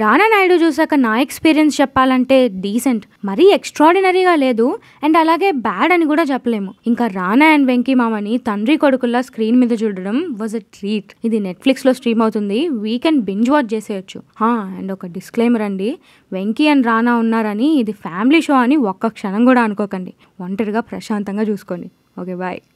రానా నాయుడు చూసాక నా ఎక్స్పీరియన్స్ చెప్పాలంటే డీసెంట్ మరీ ఎక్స్ట్రాడినరీగా లేదు అండ్ అలాగే బ్యాడ్ అని కూడా చెప్పలేము ఇంకా రానా అండ్ వెంకీ మామని తండ్రి కొడుకుల్లా స్క్రీన్ మీద చూడడం వాజ్ అ ట్రీట్ ఇది నెట్ఫ్లిక్స్లో స్ట్రీమ్ అవుతుంది వీకెండ్ బింజ్ వాచ్ చేసేయచ్చు అండ్ ఒక డిస్క్లైమర్ అండి వెంకీ అండ్ రానా ఉన్నారని ఇది ఫ్యామిలీ షో అని ఒక్క క్షణం కూడా అనుకోకండి ఒంటరిగా ప్రశాంతంగా చూసుకోండి ఓకే బాయ్